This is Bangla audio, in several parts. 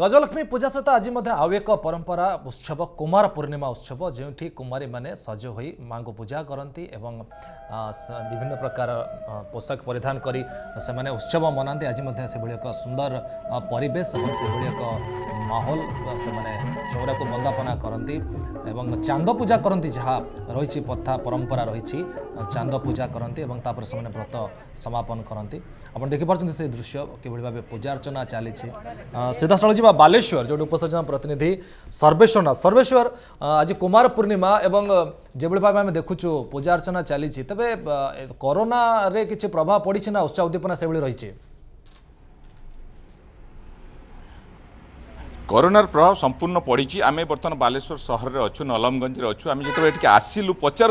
ଗଜଲକ୍ଷ୍ମୀ ପୂଜା ସହିତ ଆଜି ମଧ୍ୟ ଆଉ ଏକ ପରମ୍ପରା ଉତ୍ସବ କୁମାର ପୂର୍ଣ୍ଣିମା ଉତ୍ସବ ଯେଉଁଠି କୁମାରୀମାନେ ସଜ ହୋଇ ମାଙ୍କୁ ପୂଜା କରନ୍ତି ଏବଂ ବିଭିନ୍ନ ପ୍ରକାର ପୋଷାକ ପରିଧାନ କରି ସେମାନେ ଉତ୍ସବ ମନାନ୍ତି ଆଜି ମଧ୍ୟ ସେଭଳି ଏକ ସୁନ୍ଦର ପରିବେଶ ଏବଂ ସେଭଳି ଏକ ମାହୋଲ ସେମାନେ ଚଉରାକୁ ବନ୍ଦାପନା କରନ୍ତି ଏବଂ ଚାନ୍ଦ ପୂଜା କରନ୍ତି ଯାହା ରହିଛି ପ୍ରଥା ପରମ୍ପରା ରହିଛି ଚାନ୍ଦ ପୂଜା କରନ୍ତି ଏବଂ ତାପରେ ସେମାନେ ବ୍ରତ ସମାପନ କରନ୍ତି ଆପଣ ଦେଖିପାରୁଛନ୍ତି ସେ ଦୃଶ୍ୟ କିଭଳି ଭାବେ ପୂଜା ଅର୍ଚ୍ଚନା ଚାଲିଛି ସିଧାସଳଖ ଯିବା ବାଲେଶ୍ୱର ଯେଉଁଠି ଉପସ୍ଥିତ ଅଛନ୍ତି ପ୍ରତିନିଧି ସର୍ବେଶ୍ୱର ନାଥ ସର୍ବେଶ୍ୱର ଆଜି କୁମାର ପୂର୍ଣ୍ଣିମା ଏବଂ যেভাবে ভাবে আমি দেখুছু পূজা অর্চনা চালিছি তবে করোনারে কিছু প্রভাব পড়ছে না উৎসাহ উদ্দীপনা সেভাবে রয়েছে कोरोार प्रभाव सम्पूर्ण पढिन्छ अनि बर्तमान बालेश्वर सहरे अछु नलमगञ्जे जति आसल पचा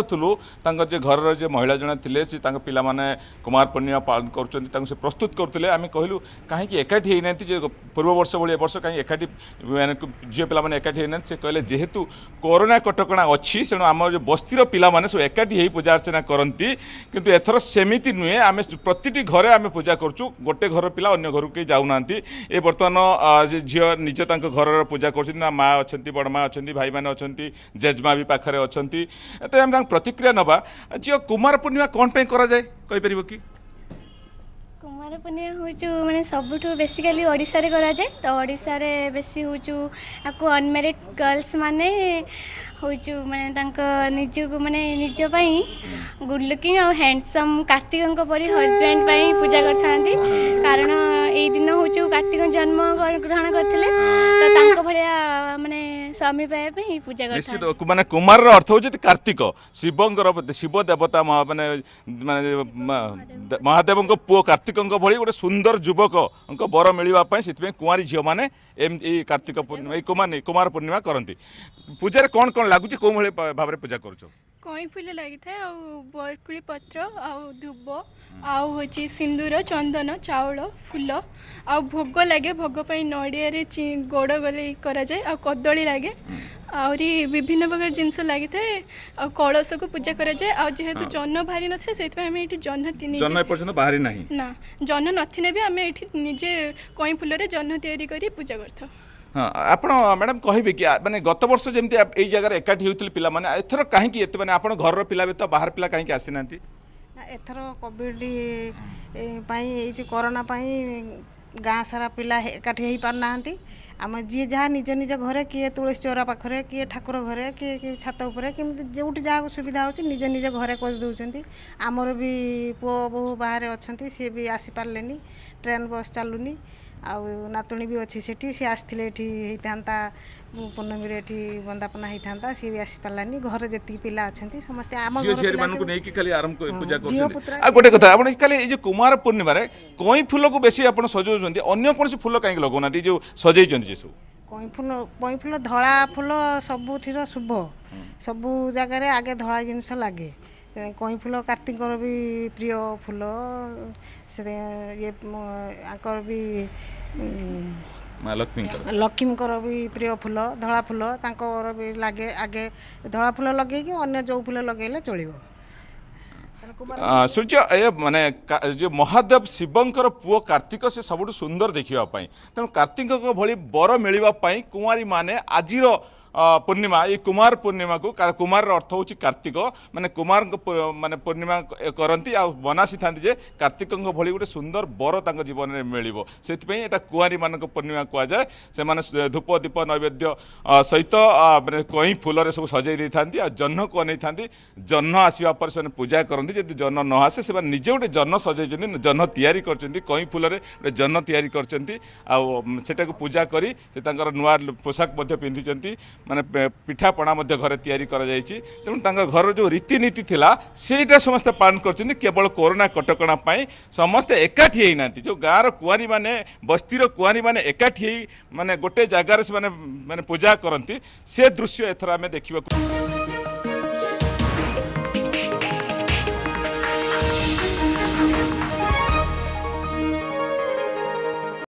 महिलाजे ले पहिले कुमारपूर्णिमा पान गरुन्छ त्यो सि प्रस्तुत गर्दै आम कहिलु काहीँक एकाठी हो पूर्व वर्ष भोलि वर्ष काहीँ एकाठी झिए पहिला एकाठी हैना कहिले जे को कटकणा अझ आम बस्ती र पि एकाठी पूजा अर्चना गरी एथर सेमिति नुहेँ प्रति पूजा गर्छु गोटे घर पिला अन्य घर केही जाउँ न झिउ निजता ঘরের পূজা করছেন না মা অনেক বড় মা অনেক ভাই মানে অনেক জেজমা বি পাখে অনেক তো আমি তাঁর প্রতিক্রিয়া নেবা ঝিও কুমার পূর্ণিমা কোণ পাই করা যায় কইপারিব কি କୁମାର ପୂର୍ଣ୍ଣିମା ହେଉଛୁ ମାନେ ସବୁଠୁ ବେସିକାଲି ଓଡ଼ିଶାରେ କରାଯାଏ ତ ଓଡ଼ିଶାରେ ବେଶୀ ହେଉଛୁ ଆକୁ ଅନମ୍ୟାରିଡ଼୍ ଗର୍ଲସ୍ ମାନେ ହେଉଛୁ ମାନେ ତାଙ୍କ ନିଜକୁ ମାନେ ନିଜ ପାଇଁ ଗୁଡ୍ ଲୁକିଂ ଆଉ ହ୍ୟାଣ୍ଡସମ୍ କାର୍ତ୍ତିକଙ୍କ ପରି ହଜବ୍ୟାଣ୍ଡ ପାଇଁ ପୂଜା କରିଥାନ୍ତି କାରଣ এই দিন হচ্ছে কার্তিক জন্ম গ্রহণ করলে তো তাঙ্ক ভাইয়া মানে স্বামী পাইয়া এই পূজা নিশ্চিত মানে কুমার অর্থ হচ্ছে কার্তিক শিবঙ্কর শিব দেবতা মানে মানে মহাদেব পু কার্তিক ভাই গোটে সুন্দর যুবক বর মিলবা পাই সেপাই কুমারী ঝিও মানে এই কার্তিক পূর্ণিমা এই কুমার কুমার পূর্ণিমা করতে পূজার কোণ কোণ লাগুছে কেউ ভাবে পূজা করছো କଇଁ ଫୁଲ ଲାଗିଥାଏ ଆଉ ବରକୁଳି ପତ୍ର ଆଉ ଧୂବ ଆଉ ହେଉଛି ସିନ୍ଦୁର ଚନ୍ଦନ ଚାଉଳ ଫୁଲ ଆଉ ଭୋଗ ଲାଗେ ଭୋଗ ପାଇଁ ନଡ଼ିଆରେ ଗୋଡ଼ ଗୋଲେଇ କରାଯାଏ ଆଉ କଦଳୀ ଲାଗେ ଆହୁରି ବିଭିନ୍ନ ପ୍ରକାର ଜିନିଷ ଲାଗିଥାଏ ଆଉ କଳସକୁ ପୂଜା କରାଯାଏ ଆଉ ଯେହେତୁ ଜହ୍ନ ବାହାରି ନଥାଏ ସେଥିପାଇଁ ଆମେ ଏଠି ଜହ୍ନ ତିନି ଜହ୍ନ ଏପର୍ଯ୍ୟନ୍ତ ବାହାରି ନାହିଁ ନା ଜହ୍ନ ନଥିଲେ ବି ଆମେ ଏଠି ନିଜେ କଇଁ ଫୁଲରେ ଜହ୍ନ ତିଆରି କରି ପୂଜା କରିଥାଉ ଆପଣ ମ୍ୟାଡ଼ାମ୍ କହିବେ କି ମାନେ ଗତ ବର୍ଷ ଯେମିତି ଏଇ ଜାଗାରେ ଏକାଠି ହେଉଥିଲେ ପିଲାମାନେ ଏଥର କାହିଁକି ଏତେ ମାନେ ଆପଣ ଘରର ପିଲା ବ୍ୟତୀତ ବାହାର ପିଲା କାହିଁକି ଆସିନାହାନ୍ତି ଏଥର କୋଭିଡ଼ ପାଇଁ ଏଇ ଯେଉଁ କରୋନା ପାଇଁ ଗାଁ ସାରା ପିଲା ଏକାଠି ହେଇପାରୁନାହାନ୍ତି ଆମେ ଯିଏ ଯାହା ନିଜ ନିଜ ଘରେ କିଏ ତୁଳସୀ ଚଉରା ପାଖରେ କିଏ ଠାକୁର ଘରେ କିଏ କିଏ ଛାତ ଉପରେ କେମିତି ଯେଉଁଠି ଯାହାକୁ ସୁବିଧା ହେଉଛି ନିଜ ନିଜ ଘରେ କରିଦେଉଛନ୍ତି ଆମର ବି ପୁଅ ବୋହୂ ବାହାରେ ଅଛନ୍ତି ସିଏ ବି ଆସିପାରିଲେନି ଟ୍ରେନ୍ ବସ୍ ଚାଲୁନି ଆଉ ନାତୁଣୀ ବି ଅଛି ସେଠି ସିଏ ଆସିଥିଲେ ଏଠି ହେଇଥାନ୍ତା ପୂର୍ଣ୍ଣମୀରେ ଏଠି ବନ୍ଦାପନା ହେଇଥାନ୍ତା ସିଏ ବି ଆସିପାରିଲାନି ଘରେ ଯେତିକି ପିଲା ଅଛନ୍ତି ସମସ୍ତେ ଆମ ଝିଅମାନଙ୍କୁ ନେଇକି ଖାଲି ଆଉ ଗୋଟେ କଥା ଆପଣ ଖାଲି ଏଇ ଯେ କୁମାର ପୂର୍ଣ୍ଣିମାରେ କଇଁ ଫୁଲକୁ ବେଶୀ ଆପଣ ସଜଉଛନ୍ତି ଅନ୍ୟ କୌଣସି ଫୁଲ କାହିଁକି ଲଗାଉନାହାନ୍ତି ଯେଉଁ ସଜେଇଛନ୍ତି ଯେ ସବୁ କଇଁ ଫୁଲ କଇଁ ଫୁଲ ଧଳା ଫୁଲ ସବୁଥିର ଶୁଭ ସବୁ ଜାଗାରେ ଆଗେ ଧଳା ଜିନିଷ ଲାଗେ କଇଁ ଫୁଲ କାର୍ତ୍ତିକଙ୍କର ବି ପ୍ରିୟ ଫୁଲ ସେ ଇଏ ଆଙ୍କର ବି ଲକ୍ଷ୍ମୀଙ୍କର ବି ପ୍ରିୟ ଫୁଲ ଧଳା ଫୁଲ ତାଙ୍କର ବି ଲାଗେ ଆଗେ ଧଳା ଫୁଲ ଲଗେଇକି ଅନ୍ୟ ଯେଉଁ ଫୁଲ ଲଗେଇଲେ ଚଳିବ ସୂର୍ଯ୍ୟ ଏ ମାନେ ଯେ ମହାଦେବ ଶିବଙ୍କର ପୁଅ କାର୍ତ୍ତିକ ସେ ସବୁଠୁ ସୁନ୍ଦର ଦେଖିବା ପାଇଁ ତେଣୁ କାର୍ତ୍ତିକଙ୍କ ଭଳି ବର ମିଳିବା ପାଇଁ କୁମାରୀମାନେ ଆଜିର पूर्णिमा कुमार पूर्णिमा कुमार अर्थ हो कार्तिक मैले कुमार म पूर्णिमा बनासिथा कर्तिक भए सुंदर बर त जीवन मिल्यो एउटा कुवरे म पूर्णिमा कहाँ त्यो धूप दीप नैवेद्य सहित म कहीँ फुलर सबै सजाइदिइ जहको अनै थाहा जह आसँग पूजा न आसे नआसे निजे गए जन सजाइन्छ जह्नु तिरी गरि कहीँ फुलले जन्नतिय गरिटाको पूजा गरि पोसाक पिन्धि ମାନେ ପିଠାପଣା ମଧ୍ୟ ଘରେ ତିଆରି କରାଯାଇଛି ତେଣୁ ତାଙ୍କ ଘରର ଯେଉଁ ରୀତିନୀତି ଥିଲା ସେଇଟା ସମସ୍ତେ ପାଳନ କରୁଛନ୍ତି କେବଳ କରୋନା କଟକଣା ପାଇଁ ସମସ୍ତେ ଏକାଠି ହେଇନାହାନ୍ତି ଯେଉଁ ଗାଁର କୁଆରୀମାନେ ବସ୍ତିର କୁଆରୀମାନେ ଏକାଠି ହେଇ ମାନେ ଗୋଟେ ଜାଗାରେ ସେମାନେ ମାନେ ପୂଜା କରନ୍ତି ସେ ଦୃଶ୍ୟ ଏଥର ଆମେ ଦେଖିବାକୁ